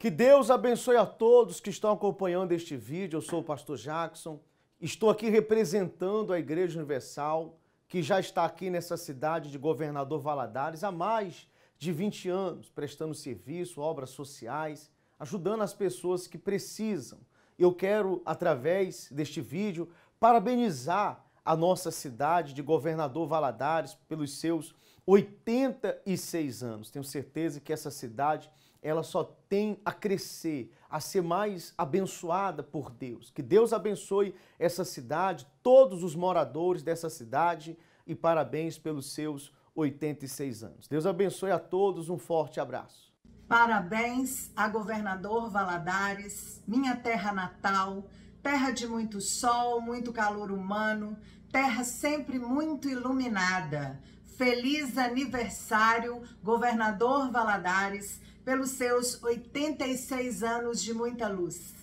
Que Deus abençoe a todos que estão acompanhando este vídeo. Eu sou o pastor Jackson. Estou aqui representando a Igreja Universal, que já está aqui nessa cidade de Governador Valadares há mais de 20 anos, prestando serviço, obras sociais, ajudando as pessoas que precisam. Eu quero, através deste vídeo, parabenizar a nossa cidade de Governador Valadares pelos seus 86 anos. Tenho certeza que essa cidade ela só tem a crescer, a ser mais abençoada por Deus. Que Deus abençoe essa cidade, todos os moradores dessa cidade e parabéns pelos seus 86 anos. Deus abençoe a todos, um forte abraço. Parabéns a governador Valadares, minha terra natal, terra de muito sol, muito calor humano, terra sempre muito iluminada Feliz aniversário, governador Valadares, pelos seus 86 anos de muita luz.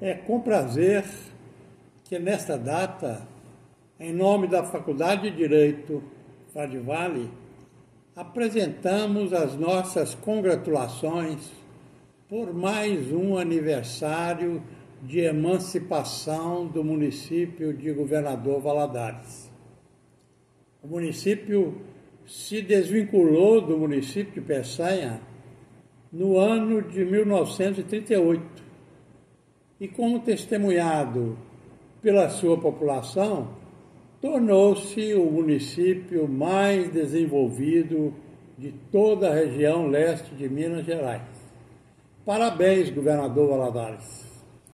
É com prazer que nesta data, em nome da Faculdade de Direito Frade Vale, apresentamos as nossas congratulações por mais um aniversário de emancipação do município de Governador Valadares. O município se desvinculou do município de Peçanha no ano de 1938. E como testemunhado pela sua população, tornou-se o município mais desenvolvido de toda a região leste de Minas Gerais. Parabéns, governador Valadares.